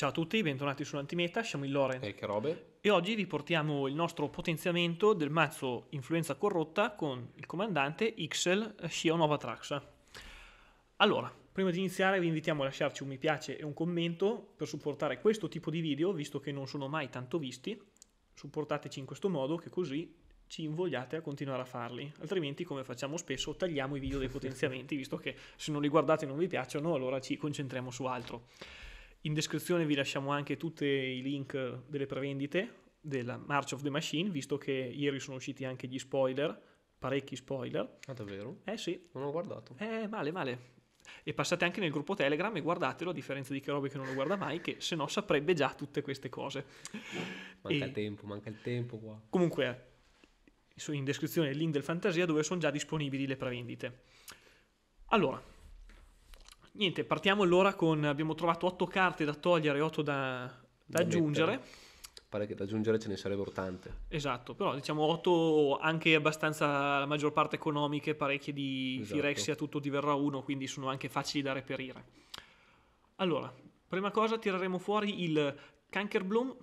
Ciao a tutti, bentornati su Antimeta, siamo il Loren e Robe e oggi vi portiamo il nostro potenziamento del mazzo Influenza Corrotta con il comandante Ixel Scia Nova Traxa. Allora, prima di iniziare vi invitiamo a lasciarci un mi piace e un commento per supportare questo tipo di video, visto che non sono mai tanto visti. Supportateci in questo modo che così ci invogliate a continuare a farli, altrimenti come facciamo spesso tagliamo i video dei potenziamenti, visto che se non li guardate e non vi piacciono allora ci concentriamo su altro. In descrizione vi lasciamo anche tutti i link delle prevendite della March of the Machine, visto che ieri sono usciti anche gli spoiler, parecchi spoiler. Ah, davvero? Eh sì. Non ho guardato. Eh, male, male. E passate anche nel gruppo Telegram e guardatelo, a differenza di Cherobi che non lo guarda mai, che se no saprebbe già tutte queste cose. Manca e... il tempo, manca il tempo qua. Comunque, in descrizione il link del Fantasia dove sono già disponibili le prevendite. Allora, Niente, partiamo allora con... Abbiamo trovato 8 carte da togliere e 8 da, da aggiungere. Mettere. Pare che da aggiungere ce ne sarebbero tante. Esatto, però diciamo 8 anche abbastanza, la maggior parte economiche, parecchie di esatto. Firexia, tutto diverrà uno, quindi sono anche facili da reperire. Allora, prima cosa tireremo fuori il Cankerbloom.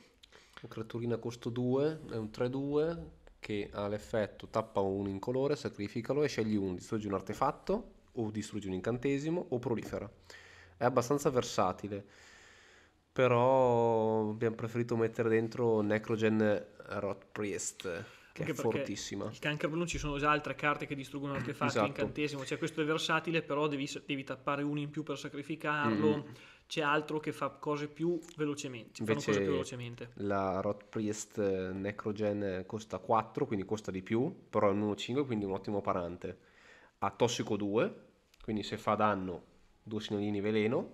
Creaturina costo 2, è un 3-2 che ha l'effetto tappa un incolore, sacrificalo e scegli un, distruggi un artefatto o distruggi un incantesimo o prolifera. È abbastanza versatile, però abbiamo preferito mettere dentro Necrogen Rot Priest che Anche è fortissima. Il cancro blu ci sono già altre carte che distruggono artefatti, esatto. incantesimo, cioè questo è versatile, però devi, devi tappare uno in più per sacrificarlo. mm C'è altro che fa cose più velocemente. cose più velocemente. La Rot Priest Necrogen costa 4, quindi costa di più, però è un 1-5, quindi un ottimo parante. Ha Tossico 2, quindi se fa danno due sinonimi veleno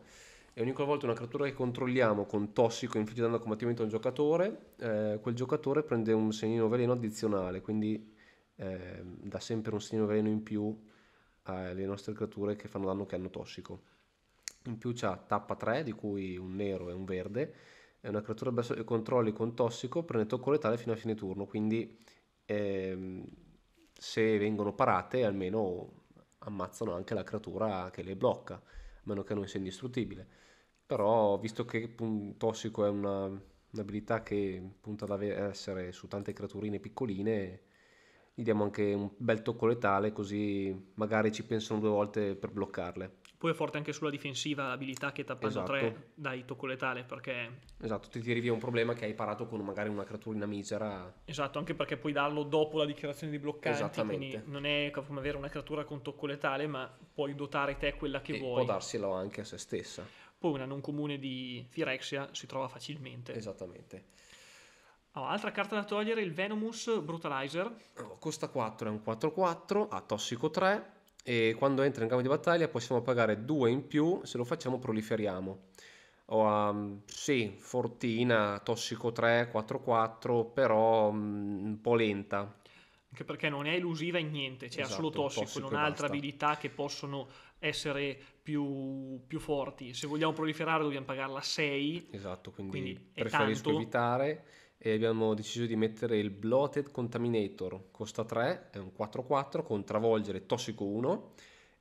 e ogni volta una creatura che controlliamo con tossico infligge danno combattimento a un giocatore, eh, quel giocatore prende un segnino veleno addizionale, quindi eh, dà sempre un segnino veleno in più alle nostre creature che fanno danno che hanno tossico. In più c'ha tappa 3, di cui un nero e un verde, è una creatura che controlli con tossico, prende tocco letale fino a fine turno, quindi ehm, se vengono parate almeno ammazzano anche la creatura che le blocca, a meno che non sia indistruttibile. Però, visto che pun, Tossico è una, un'abilità che punta ad essere su tante creaturine piccoline, gli diamo anche un bel tocco letale, così magari ci pensano due volte per bloccarle. Poi è forte anche sulla difensiva l'abilità che tappando esatto. 3 dai tocco letale perché... Esatto, ti tiri via un problema che hai parato con magari una creaturina misera. Esatto, anche perché puoi darlo dopo la dichiarazione di bloccanti, Esattamente. quindi non è come avere una creatura con tocco letale ma puoi dotare te quella che e vuoi. può darselo anche a se stessa. Poi una non comune di Firexia si trova facilmente. Esattamente. Oh, altra carta da togliere, il Venomous Brutalizer. Oh, costa 4, è un 4-4, ha tossico 3, e quando entra in campo di battaglia possiamo pagare 2 in più, se lo facciamo proliferiamo. Oh, um, sì, fortina, tossico 3, 4, 4, però um, un po' lenta. Anche perché non è elusiva in niente, cioè esatto, ha solo tossico, tossico non ha altre abilità che possono essere più, più, forti. Se vogliamo proliferare dobbiamo pagarla 6. Esatto, quindi, quindi preferisco evitare e abbiamo deciso di mettere il Bloated Contaminator, costa 3, è un 4-4 con travolgere tossico 1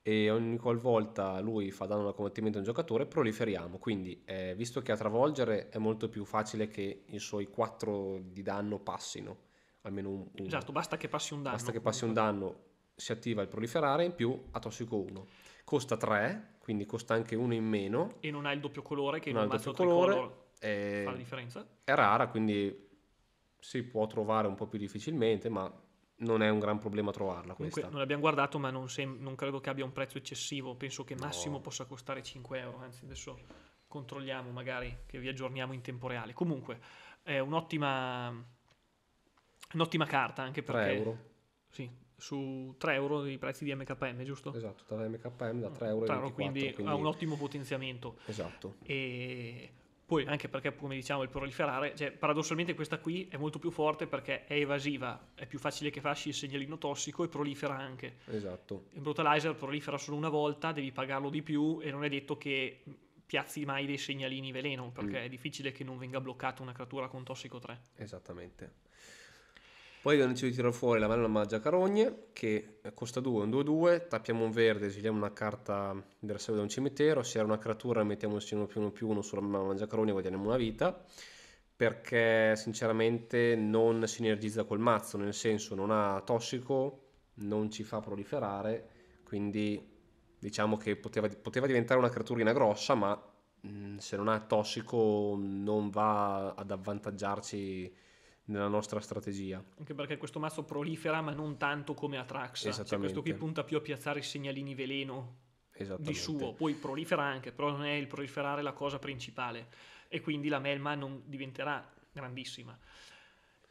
e ogni qualvolta lui fa danno da combattimento a un giocatore proliferiamo, quindi eh, visto che a travolgere è molto più facile che i suoi 4 di danno passino, almeno un, uno. Esatto, basta che passi un danno. Basta che passi un danno si attiva il proliferare in più a tossico 1. Costa 3, quindi costa anche uno in meno. E non ha il doppio colore che non ha il doppio colore. È, fa la eh, differenza. È rara, quindi si può trovare un po' più difficilmente, ma non è un gran problema trovarla questa. non l'abbiamo guardato, ma non, sem- non, credo che abbia un prezzo eccessivo. Penso che massimo no. possa costare 5 euro. Anzi, adesso controlliamo magari che vi aggiorniamo in tempo reale. Comunque, è un'ottima, un'ottima carta anche perché... 3 euro. Sì, su 3 euro i prezzi di MKM, giusto? Esatto, da MKM da 3 euro. 3 euro 24, quindi, quindi, ha un ottimo potenziamento. Esatto. E poi anche perché, come diciamo, il proliferare, cioè, paradossalmente questa qui è molto più forte perché è evasiva, è più facile che fasci il segnalino tossico e prolifera anche. Esatto. Il brutalizer prolifera solo una volta, devi pagarlo di più e non è detto che piazzi mai dei segnalini veleno perché mm. è difficile che non venga bloccata una creatura con tossico 3. Esattamente. Poi abbiamo deciso di tirare fuori la mano Maggia Carogne, che eh, costa 2, un 2-2, tappiamo un verde, esiliamo una carta del reserva da un cimitero, se era una creatura mettiamo il segno più uno più 1 sulla mano Maggia Carogne e guadagniamo una vita, perché sinceramente non sinergizza col mazzo, nel senso non ha tossico, non ci fa proliferare, quindi diciamo che poteva, poteva diventare una creaturina grossa, ma mh, mm, se non ha tossico non va ad avvantaggiarci nella nostra strategia. Anche perché questo mazzo prolifera, ma non tanto come Atraxa. Cioè, questo qui punta più a piazzare i segnalini veleno di suo, poi prolifera anche, però non è il proliferare la cosa principale. E quindi la melma non diventerà grandissima.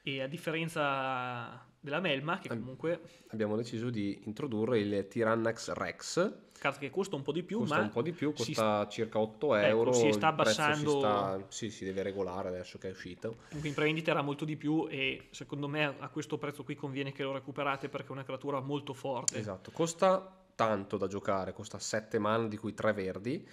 E a differenza della melma che comunque abbiamo deciso di introdurre il Tyrannax Rex carta che costa un po' di più costa ma un po' di più costa ecco, si... circa 8 euro ecco, si sta abbassando si, sta... sì, si deve regolare adesso che è uscito comunque in prevendita era molto di più e secondo me a questo prezzo qui conviene che lo recuperate perché è una creatura molto forte esatto costa tanto da giocare costa 7 mana di cui 3 verdi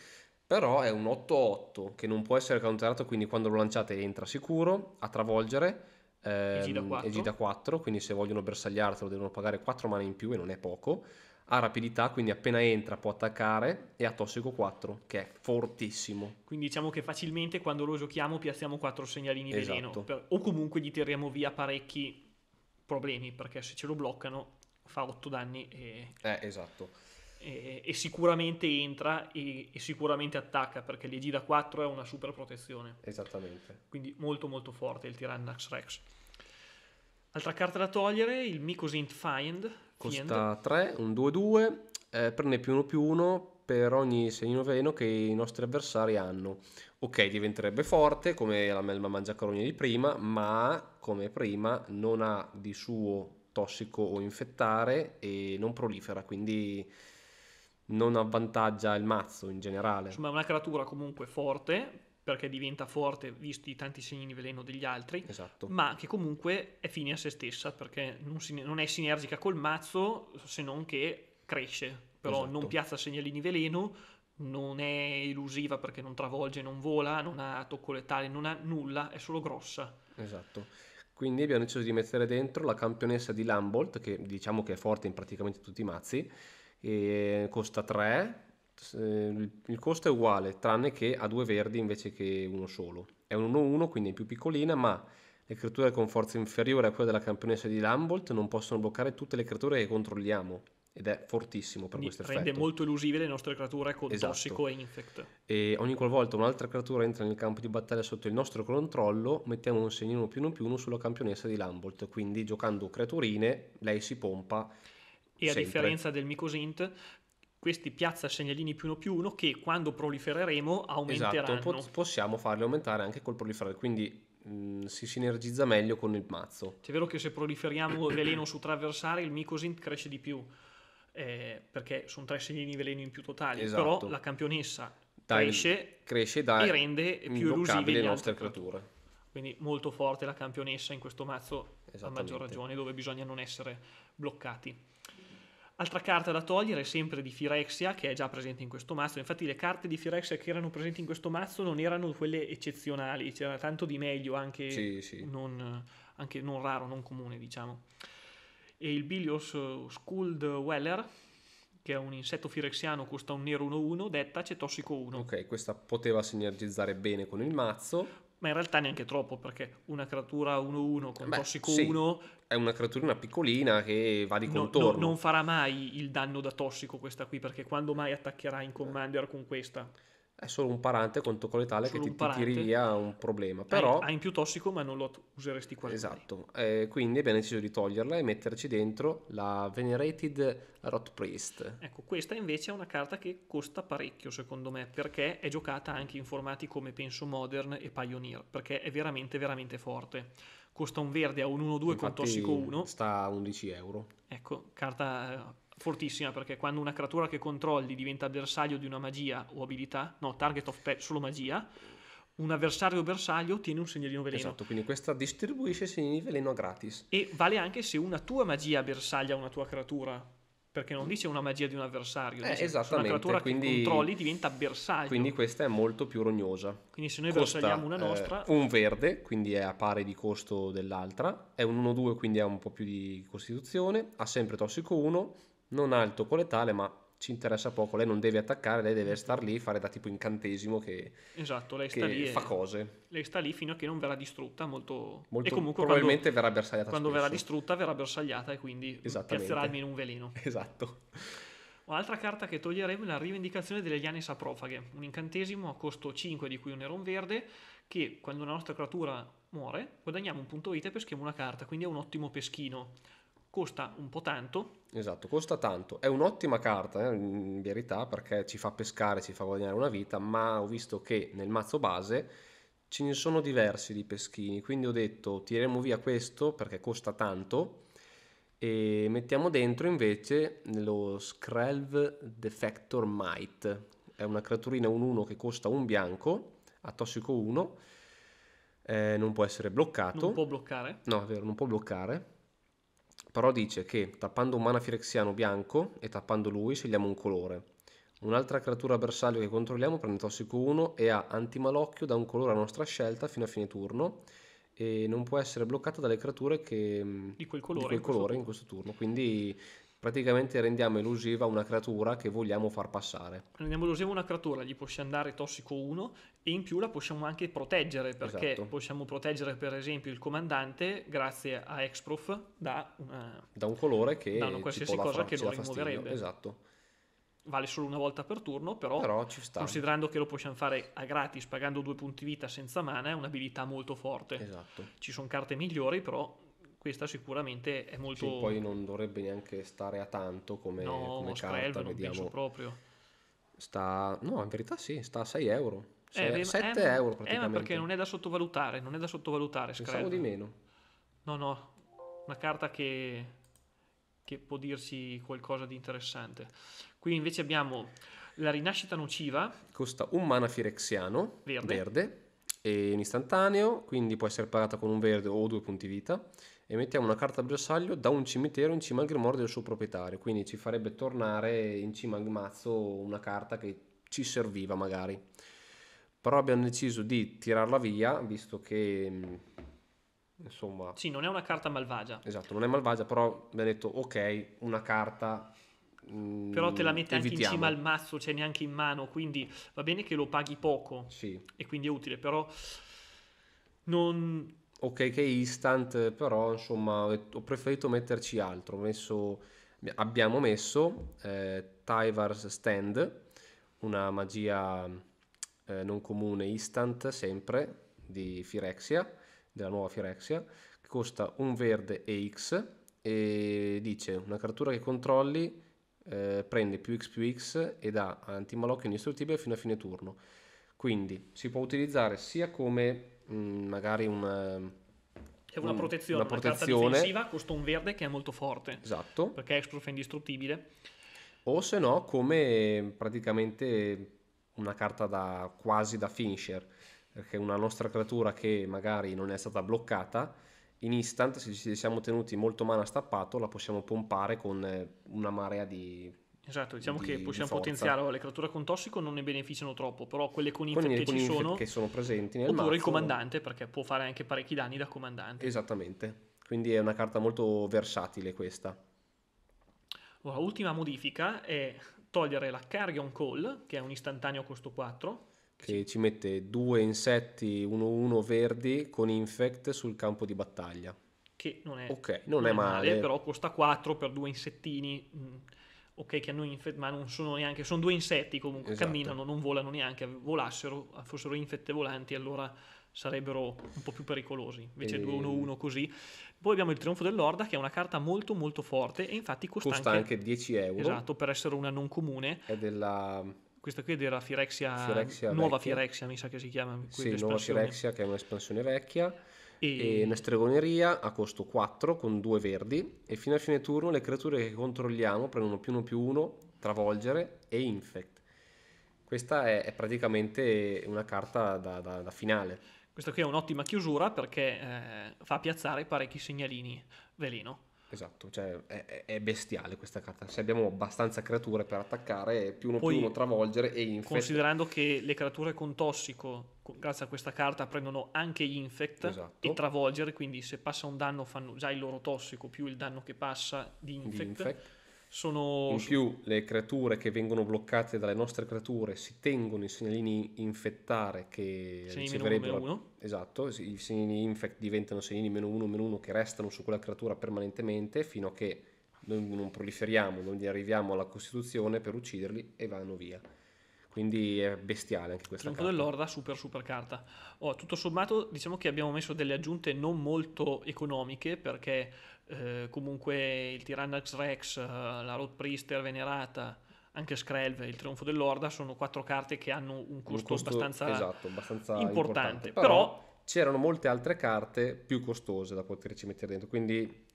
però è un 8-8 che non può essere counterato quindi quando lo lanciate entra sicuro a travolgere ehm, e, gita e 4, quindi se vogliono bersagliartelo devono pagare 4 mana in più e non è poco. Ha rapidità, quindi appena entra può attaccare e ha tossico 4, che è fortissimo. Quindi diciamo che facilmente quando lo giochiamo piazziamo 4 segnalini esatto. veleno per, o comunque gli tiriamo via parecchi problemi perché se ce lo bloccano fa 8 danni e... Eh, esatto e, e sicuramente entra e, e, sicuramente attacca perché l'EG da 4 è una super protezione. Esattamente. Quindi molto molto forte il Tyrannax Rex. Altra carta da togliere, il Mycosint Find. Costa 3, un 2-2, eh, prende più 1 più 1 per ogni segno veleno che i nostri avversari hanno. Ok, diventerebbe forte come la melma mangiacarogne di prima, ma come prima non ha di suo tossico o infettare e non prolifera, quindi non avvantaggia il mazzo in generale. Insomma, è una creatura comunque forte, perché diventa forte visti i tanti segni di veleno degli altri, esatto. ma che comunque è fine a se stessa, perché non, si, non è sinergica col mazzo, se non che cresce. Però esatto. non piazza segnalini veleno, non è elusiva perché non travolge, non vola, non ha tocco letale, non ha nulla, è solo grossa. Esatto. Quindi abbiamo deciso di mettere dentro la campionessa di Lambolt, che diciamo che è forte in praticamente tutti i mazzi, e eh, costa 3, eh, il costo è uguale tranne che ha due verdi invece che uno solo. È un 1-1 quindi è più piccolina ma le creature con forza inferiore a quella della campionessa di Lambolt non possono bloccare tutte le creature che controlliamo ed è fortissimo per questo effetto. Rende molto elusive le nostre creature con esatto. tossico e infect. E ogni qualvolta un'altra creatura entra nel campo di battaglia sotto il nostro controllo, mettiamo un segnino più uno più uno sulla campionessa di Lambolt. Quindi giocando creaturine, lei si pompa e Sempre. a differenza del Micosint questi piazza segnalini più uno più uno che quando prolifereremo aumenteranno. Esatto, po- possiamo farli aumentare anche col proliferare, quindi mh, mm, si sinergizza meglio con il mazzo. È vero che se proliferiamo veleno su traversare il Micosint cresce di più, eh, perché sono tre segnalini veleno in più totali, esatto. però la campionessa dai, cresce, cresce dai, e rende più elusive le nostre creature. Quindi molto forte la campionessa in questo mazzo, a maggior ragione, dove bisogna non essere bloccati. Altra carta da togliere sempre di Firexia, che è già presente in questo mazzo. Infatti, le carte di Firexia che erano presenti in questo mazzo non erano quelle eccezionali, c'era tanto di meglio, anche, sì, sì. Non, anche non, raro, non comune, diciamo. E il Bilios eh, Skuld Weller, che è un insetto firexiano, costa un nero 1-1, detta c'è tossico 1. Ok, questa poteva sinergizzare bene con il mazzo ma in realtà neanche troppo perché una creatura 1-1 con Beh, Tossico sì. 1 è una creaturina piccolina che va di no, contorno. No, non farà mai il danno da tossico questa qui perché quando mai attaccherà in Commander con questa? è solo un parante con tocco letale che ti, ti tiri via un problema. Però, hai in più tossico, ma non lo useresti quasi. Esatto, eh, quindi abbiamo deciso di toglierla e metterci dentro la Venerated Rot Priest. Ecco, questa invece è una carta che costa parecchio, secondo me, perché è giocata anche in formati come penso Modern e Pioneer, perché è veramente, veramente forte. Costa un verde a un 1-2 Infatti, con tossico 1. Sta a 11 euro. Ecco, carta fortissima perché quando una creatura che controlli diventa bersaglio di una magia o abilità, no, target of pet solo magia, un avversario o bersaglio ottiene un segnalino veleno. Esatto, quindi questa distribuisce segnalini veleno gratis. E vale anche se una tua magia bersaglia una tua creatura. Perché non dice una magia di un avversario, eh, dice esattamente, una creatura quindi, che controlli diventa bersaglio. Quindi questa è molto più rognosa. Quindi se noi Costa, bersagliamo una nostra... Eh, un verde, quindi è a pari di costo dell'altra, è un 1-2, quindi ha un po' più di costituzione, ha sempre tossico 1, non alto coletale, ma ci interessa poco. Lei non deve attaccare, lei deve star lì, fare da tipo incantesimo che, esatto, lei sta lì fa cose. Lei sta lì fino a che non verrà distrutta. Molto, molto e comunque probabilmente quando, verrà bersagliata. Quando spesso. verrà distrutta, verrà bersagliata e quindi piazzerà almeno un veleno. Esatto. Un'altra carta che toglieremo è la rivendicazione delle liane saprofaghe, un incantesimo a costo 5 di cui un nero un verde che quando una nostra creatura muore guadagniamo un punto vita e peschiamo una carta, quindi è un ottimo peschino costa un po' tanto. Esatto, costa tanto. È un'ottima carta eh, in verità perché ci fa pescare, ci fa guadagnare una vita, ma ho visto che nel mazzo base ce ne sono diversi di peschini, quindi ho detto tiriamo via questo perché costa tanto e mettiamo dentro invece lo Skrelv Defector Might. È una creaturina 1-1 che costa un bianco, a tossico 1, eh, non può essere bloccato. Non può bloccare? No, è vero, non può bloccare però dice che tappando un mana firexiano bianco e tappando lui scegliamo un colore. Un'altra creatura bersaglio che controlliamo prende tossico 1 e ha antimalocchio da un colore a nostra scelta fino a fine turno e non può essere bloccata dalle creature che, mm, di quel colore, di quel in, colore questo in, questo turno. Quindi praticamente rendiamo elusiva una creatura che vogliamo far passare. Rendiamo elusiva una creatura, gli possiamo andare tossico 1 e in più la possiamo anche proteggere perché esatto. possiamo proteggere per esempio il comandante grazie a Exprof da, una, da un colore che da una qualsiasi cosa fa, che lo rimuoverebbe. Esatto. Vale solo una volta per turno, però, però considerando che lo possiamo fare a gratis pagando due punti vita senza mana è un'abilità molto forte. Esatto. Ci sono carte migliori, però questa sicuramente è molto... Sì, poi non dovrebbe neanche stare a tanto come, no, come carta, 11, vediamo. penso proprio. Sta... No, in verità sì, sta a 6 euro. 6, eh, 7 eh, euro praticamente. Eh, ma perché non è da sottovalutare, non è da sottovalutare, Pensavo Scrabble. di meno. No, no, una carta che, che può dirci qualcosa di interessante. Qui invece abbiamo la rinascita nociva. Costa un mana firexiano, verde, verde e un istantaneo, quindi può essere pagata con un verde o due punti vita e mettiamo una carta bersaglio da un cimitero in cima al grimorio del suo proprietario, quindi ci farebbe tornare in cima al mazzo una carta che ci serviva magari. Però abbiamo deciso di tirarla via, visto che mm, insomma... Sì, non è una carta malvagia. Esatto, non è malvagia, però abbiamo detto ok, una carta mm, però te la mette anche in cima al mazzo, cioè neanche in mano, quindi va bene che lo paghi poco sì. e quindi è utile, però non, ok che è instant, però insomma ho preferito metterci altro. Messo, abbiamo messo eh, Tyvar's Stand, una magia eh, non comune instant sempre di Firexia, della nuova Firexia, che costa un verde e X e dice una creatura che controlli eh, prende più X più X e dà antimalocchio indistruttibile fino a fine turno. Quindi si può utilizzare sia come mh, mm, magari un... È una protezione, mm, una, protezione. una difensiva, costa un verde che è molto forte. Esatto. Perché Exproof è indistruttibile. O se no come praticamente una carta da, quasi da finisher, perché una nostra creatura che magari non è stata bloccata, in instant se ci siamo tenuti molto mana stappato la possiamo pompare con eh, una marea di Esatto, diciamo di, che possiamo potenziare le creature con tossico non ne beneficiano troppo, però quelle con infet che ci sono, che sono presenti nel oppure mazzo, il comandante, perché può fare anche parecchi danni da comandante. Esattamente, quindi è una carta molto versatile questa. Allora, ultima modifica è togliere la carga on call, che è un istantaneo costo 4. Che ci mette due insetti 1-1 verdi con infect sul campo di battaglia. Che non è, okay, non non è male, male, però costa 4 per due insettini mm ok che hanno infette, ma non sono neanche, sono due insetti comunque, esatto. camminano, non volano neanche, volassero, fossero infette volanti, allora sarebbero un po' più pericolosi, invece 2-1-1 ehm. così. Poi abbiamo il Trionfo dell'Orda che è una carta molto molto forte e infatti costa, costa anche, anche 10 euro. Esatto, per essere una non comune. È della questa qui è della Firexia, Firexia nuova vecchia. Firexia mi sa che si chiama sì, nuova Firexia che è un'espansione vecchia e... e una stregoneria a costo 4 con due verdi e fino a fine turno le creature che controlliamo prendono più 1 più 1, travolgere e infect. Questa è, è praticamente una carta da, da, da finale. Questa qui è un'ottima chiusura perché eh, fa piazzare parecchi segnalini veleno. Esatto, cioè è, è, bestiale questa carta. Se cioè, abbiamo abbastanza creature per attaccare, più uno Poi, più uno travolgere e infect. Considerando che le creature con tossico, grazie a questa carta, prendono anche infect esatto. e travolgere, quindi se passa un danno fanno già il loro tossico più il danno che passa di infect. Di infect sono... In più le creature che vengono bloccate dalle nostre creature si tengono i segnalini infettare che segnalini riceverebbero... Meno uno. Esatto, i segnalini infect diventano segnalini meno uno, meno uno che restano su quella creatura permanentemente fino a che noi non proliferiamo, non gli arriviamo alla Costituzione per ucciderli e vanno via quindi è bestiale anche questa carta. Trionfo dell'Orda, super super carta. Oh, tutto sommato diciamo che abbiamo messo delle aggiunte non molto economiche perché eh, comunque il Tyrannax Rex, eh, la Road Priester venerata, anche Skrelv e il Trionfo dell'Orda sono quattro carte che hanno un costo, un costo abbastanza, esatto, abbastanza, importante, importante. Però, Però, c'erano molte altre carte più costose da poterci mettere dentro, quindi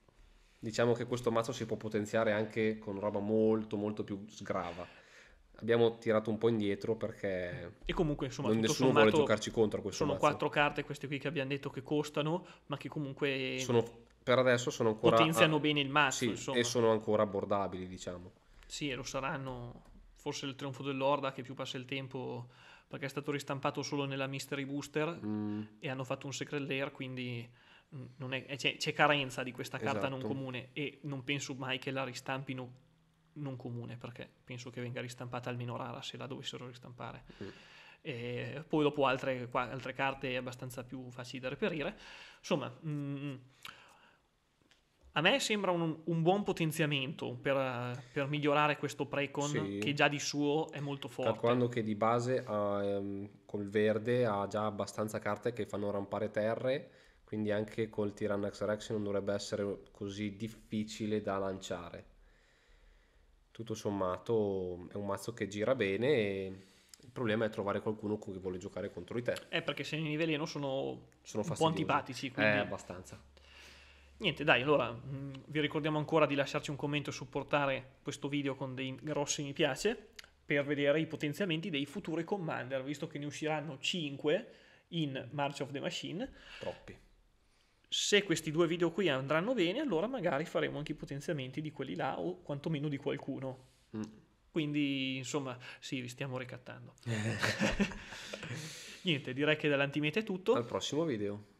diciamo che questo mazzo si può potenziare anche con roba molto molto più sgrava abbiamo tirato un po' indietro perché e comunque insomma non nessuno sommato, vuole giocarci contro questo sono mazzo. quattro carte queste qui che abbiamo detto che costano ma che comunque sono, per adesso sono ancora potenziano a... bene il mazzo sì, e sono ancora abbordabili diciamo sì e lo saranno forse il trionfo dell'Orda che più passa il tempo perché è stato ristampato solo nella mystery booster mm. e hanno fatto un secret lair quindi mm, è, eh, c'è, c'è, carenza di questa carta esatto. non comune e non penso mai che la ristampino non comune perché penso che venga ristampata almeno rara se la dovessero ristampare. Mm. E poi dopo altre, qua, altre carte abbastanza più facili da reperire. Insomma, mh, mm, a me sembra un, un buon potenziamento per, per, migliorare questo Precon sì. che già di suo è molto forte. Calcolando che di base ha, ehm, col verde ha già abbastanza carte che fanno rampare terre, quindi anche col Tyrannax Rex non dovrebbe essere così difficile da lanciare tutto sommato è un mazzo che gira bene e il problema è trovare qualcuno con cui vuole giocare contro di te. Eh, perché se i livelli sono, sono un po' antipatici, eh, quindi... Eh, abbastanza. Niente, dai, allora mh, mm, vi ricordiamo ancora di lasciarci un commento e supportare questo video con dei grossi mi piace per vedere i potenziamenti dei futuri Commander, visto che ne usciranno 5 in March of the Machine. Troppi se questi due video qui andranno bene, allora magari faremo anche i potenziamenti di quelli là o quantomeno di qualcuno. Mm. Quindi, insomma, sì, vi stiamo ricattando. Niente, direi che dall'antimete è tutto. Al prossimo video.